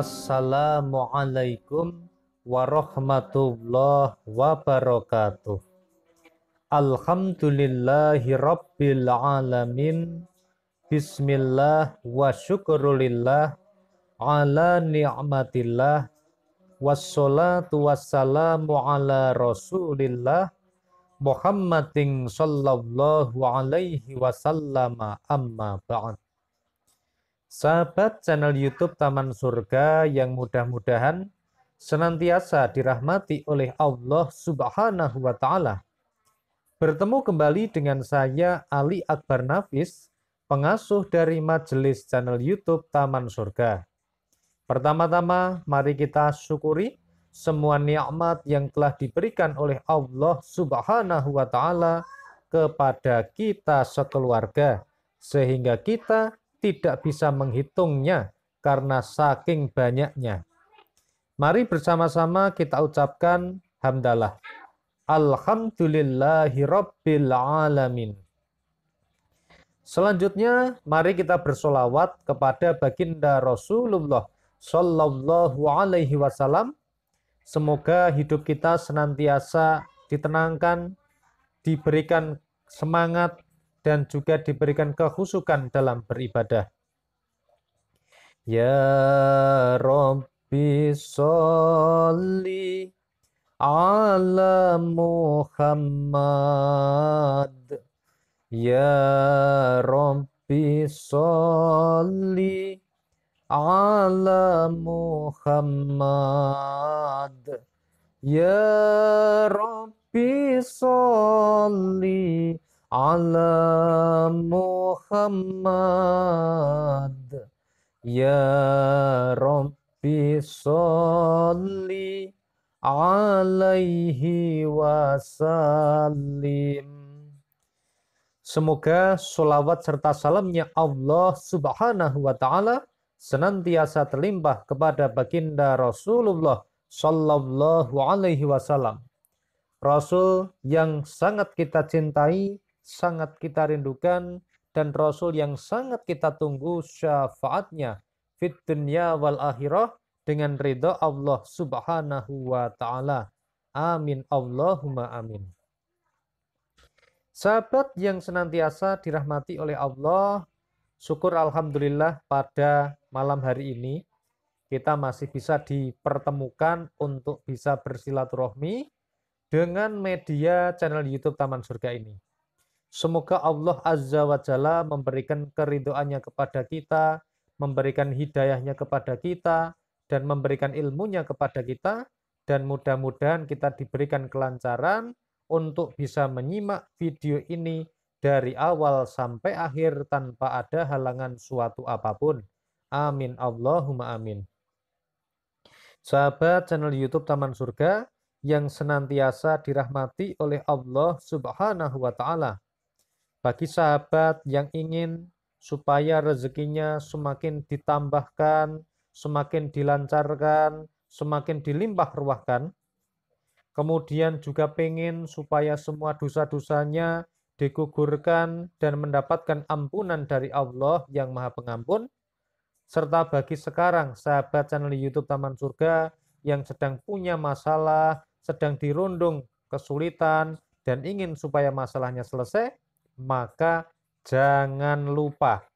Assalamualaikum warahmatullahi wabarakatuh. Alhamdulillahi rabbil alamin. Bismillah wa syukurulillah ala ni'matillah wassalatu wassalamu ala rasulillah Muhammadin sallallahu alaihi wasallama amma ba'd. Sahabat channel YouTube Taman Surga yang mudah-mudahan senantiasa dirahmati oleh Allah Subhanahu wa taala. Bertemu kembali dengan saya Ali Akbar Nafis, pengasuh dari majelis channel YouTube Taman Surga. Pertama-tama, mari kita syukuri semua nikmat yang telah diberikan oleh Allah Subhanahu wa taala kepada kita sekeluarga sehingga kita tidak bisa menghitungnya karena saking banyaknya. Mari bersama-sama kita ucapkan hamdalah. Alhamdulillahirrabbilalamin. Selanjutnya, mari kita bersolawat kepada baginda Rasulullah Sallallahu Alaihi Wasallam. Semoga hidup kita senantiasa ditenangkan, diberikan semangat, dan juga diberikan kehusukan dalam beribadah. Ya Rabbi Salli ala Muhammad Ya Rabbi Salli ala Muhammad Ya Rabbi sholli على محمد يا ربي صل عليه وسلم Semoga sholawat serta salamnya Allah subhanahu wa ta'ala senantiasa terlimpah kepada baginda Rasulullah sallallahu alaihi wasallam. Rasul yang sangat kita cintai sangat kita rindukan dan Rasul yang sangat kita tunggu syafaatnya fit dunya wal akhirah dengan ridha Allah subhanahu wa ta'ala. Amin Allahumma amin. Sahabat yang senantiasa dirahmati oleh Allah, syukur Alhamdulillah pada malam hari ini kita masih bisa dipertemukan untuk bisa bersilaturahmi dengan media channel YouTube Taman Surga ini. Semoga Allah Azza wa Jalla memberikan keridoannya kepada kita, memberikan hidayahnya kepada kita, dan memberikan ilmunya kepada kita, dan mudah-mudahan kita diberikan kelancaran untuk bisa menyimak video ini dari awal sampai akhir tanpa ada halangan suatu apapun. Amin. Allahumma amin. Sahabat channel YouTube Taman Surga yang senantiasa dirahmati oleh Allah Subhanahu wa Ta'ala. Bagi sahabat yang ingin supaya rezekinya semakin ditambahkan, semakin dilancarkan, semakin dilimpah ruahkan, kemudian juga pengen supaya semua dosa-dosanya digugurkan dan mendapatkan ampunan dari Allah yang Maha Pengampun, serta bagi sekarang sahabat channel YouTube Taman Surga yang sedang punya masalah, sedang dirundung kesulitan, dan ingin supaya masalahnya selesai, maka jangan lupa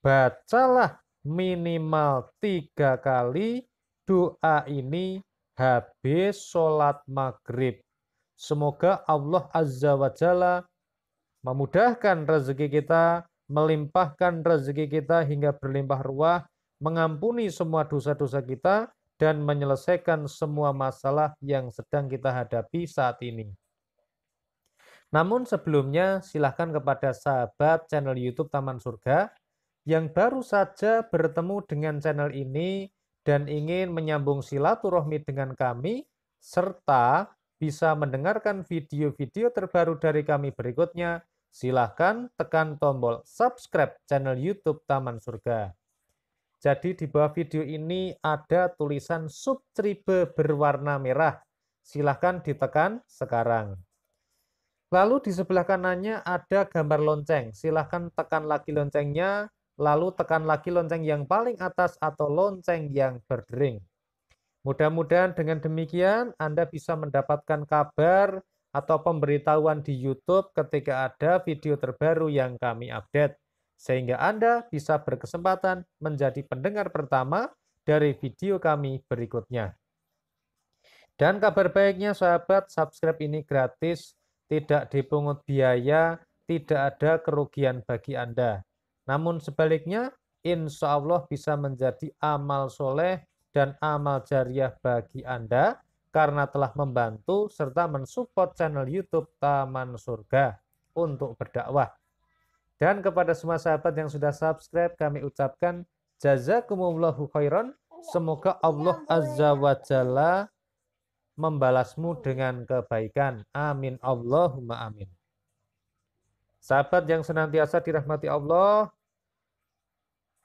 bacalah minimal tiga kali doa ini habis sholat maghrib. Semoga Allah Azza wa Jalla memudahkan rezeki kita, melimpahkan rezeki kita hingga berlimpah ruah, mengampuni semua dosa-dosa kita, dan menyelesaikan semua masalah yang sedang kita hadapi saat ini. Namun sebelumnya silahkan kepada sahabat channel YouTube Taman Surga yang baru saja bertemu dengan channel ini dan ingin menyambung silaturahmi dengan kami serta bisa mendengarkan video-video terbaru dari kami berikutnya, silahkan tekan tombol subscribe channel YouTube Taman Surga. Jadi di bawah video ini ada tulisan subscribe berwarna merah. Silahkan ditekan sekarang. Lalu di sebelah kanannya ada gambar lonceng. Silahkan tekan lagi loncengnya, lalu tekan lagi lonceng yang paling atas atau lonceng yang berdering. Mudah-mudahan dengan demikian Anda bisa mendapatkan kabar atau pemberitahuan di YouTube ketika ada video terbaru yang kami update, sehingga Anda bisa berkesempatan menjadi pendengar pertama dari video kami berikutnya. Dan kabar baiknya sahabat, subscribe ini gratis tidak dipungut biaya, tidak ada kerugian bagi Anda. Namun sebaliknya, insya Allah bisa menjadi amal soleh dan amal jariah bagi Anda karena telah membantu serta mensupport channel YouTube Taman Surga untuk berdakwah. Dan kepada semua sahabat yang sudah subscribe, kami ucapkan jazakumullahu khairan. Semoga Allah Azza wa Jalla membalasmu dengan kebaikan. Amin. Allahumma amin. Sahabat yang senantiasa dirahmati Allah,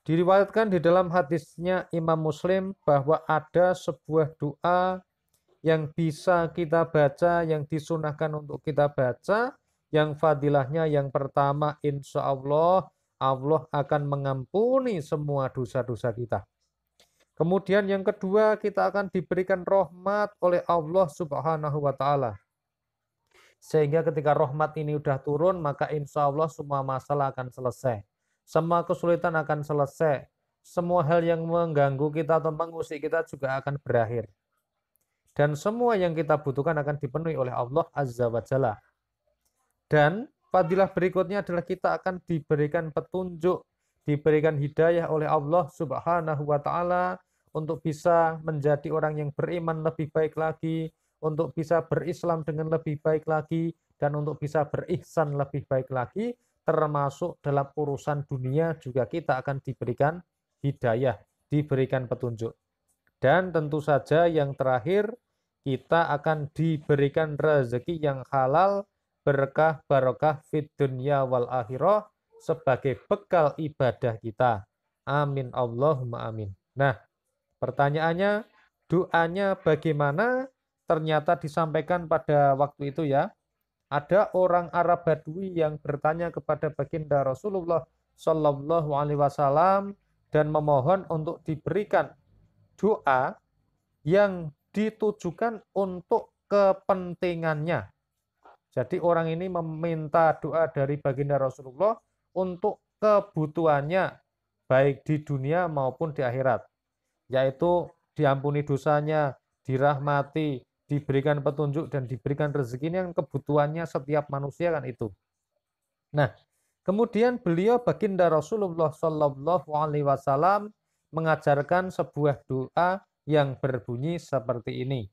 diriwayatkan di dalam hadisnya Imam Muslim bahwa ada sebuah doa yang bisa kita baca, yang disunahkan untuk kita baca, yang fadilahnya yang pertama insya Allah, Allah akan mengampuni semua dosa-dosa kita. Kemudian yang kedua, kita akan diberikan rahmat oleh Allah Subhanahu wa taala. Sehingga ketika rahmat ini sudah turun, maka insya Allah semua masalah akan selesai. Semua kesulitan akan selesai. Semua hal yang mengganggu kita atau mengusik kita juga akan berakhir. Dan semua yang kita butuhkan akan dipenuhi oleh Allah Azza wa Jalla. Dan fadilah berikutnya adalah kita akan diberikan petunjuk diberikan hidayah oleh Allah Subhanahu wa taala untuk bisa menjadi orang yang beriman lebih baik lagi, untuk bisa berislam dengan lebih baik lagi dan untuk bisa berihsan lebih baik lagi termasuk dalam urusan dunia juga kita akan diberikan hidayah, diberikan petunjuk. Dan tentu saja yang terakhir kita akan diberikan rezeki yang halal berkah barokah fit dunya wal akhirah sebagai bekal ibadah kita. Amin Allahumma amin. Nah, pertanyaannya doanya bagaimana? Ternyata disampaikan pada waktu itu ya. Ada orang Arab Badui yang bertanya kepada baginda Rasulullah Shallallahu alaihi wasallam dan memohon untuk diberikan doa yang ditujukan untuk kepentingannya. Jadi orang ini meminta doa dari baginda Rasulullah untuk kebutuhannya baik di dunia maupun di akhirat yaitu diampuni dosanya, dirahmati, diberikan petunjuk dan diberikan rezeki ini yang kebutuhannya setiap manusia kan itu. Nah, kemudian beliau baginda Rasulullah Shallallahu Alaihi Wasallam mengajarkan sebuah doa yang berbunyi seperti ini.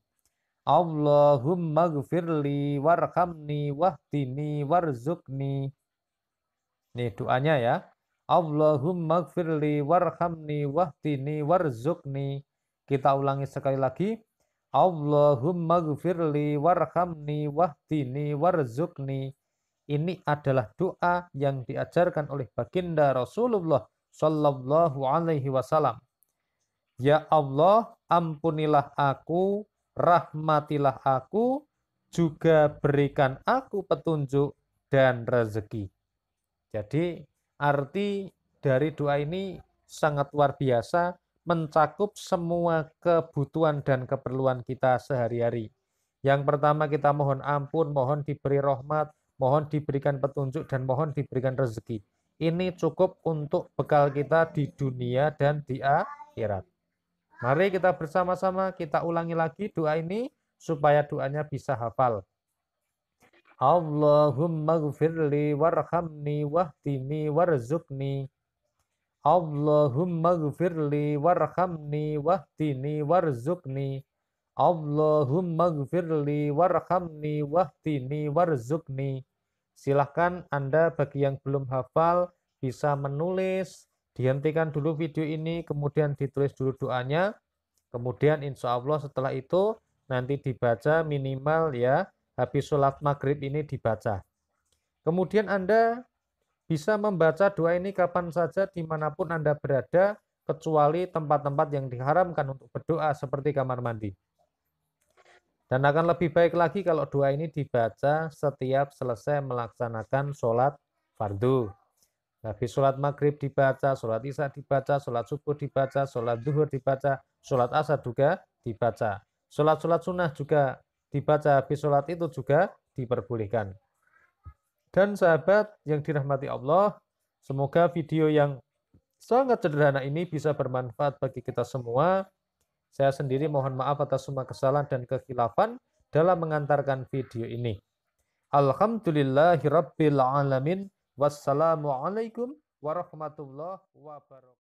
Allahumma gfirli warhamni wahdini warzukni Nih doanya ya. Allahumma gfirli warhamni wahdini warzukni. Kita ulangi sekali lagi. Allahumma gfirli warhamni wahdini warzukni. Ini adalah doa yang diajarkan oleh baginda Rasulullah Shallallahu Alaihi Wasallam. Ya Allah, ampunilah aku, rahmatilah aku, juga berikan aku petunjuk dan rezeki. Jadi arti dari doa ini sangat luar biasa mencakup semua kebutuhan dan keperluan kita sehari-hari. Yang pertama kita mohon ampun, mohon diberi rahmat, mohon diberikan petunjuk dan mohon diberikan rezeki. Ini cukup untuk bekal kita di dunia dan di akhirat. Mari kita bersama-sama kita ulangi lagi doa ini supaya doanya bisa hafal. Allahumma gfirli warhamni wahdini warzukni. Allahumma gfirli warhamni wahdini warzukni. Allahumma gfirli warhamni wahdini warzukni. Silahkan Anda bagi yang belum hafal bisa menulis, dihentikan dulu video ini, kemudian ditulis dulu doanya. Kemudian insya Allah setelah itu nanti dibaca minimal ya habis sholat maghrib ini dibaca. Kemudian Anda bisa membaca doa ini kapan saja dimanapun Anda berada kecuali tempat-tempat yang diharamkan untuk berdoa seperti kamar mandi. Dan akan lebih baik lagi kalau doa ini dibaca setiap selesai melaksanakan sholat fardu. Habis sholat maghrib dibaca, sholat isya dibaca, sholat subuh dibaca, sholat duhur dibaca, sholat asar juga dibaca. Sholat-sholat sunnah juga dibaca habis sholat itu juga diperbolehkan. Dan sahabat yang dirahmati Allah, semoga video yang sangat sederhana ini bisa bermanfaat bagi kita semua. Saya sendiri mohon maaf atas semua kesalahan dan kekhilafan dalam mengantarkan video ini. Alhamdulillahirrabbilalamin. Wassalamualaikum warahmatullahi wabarakatuh.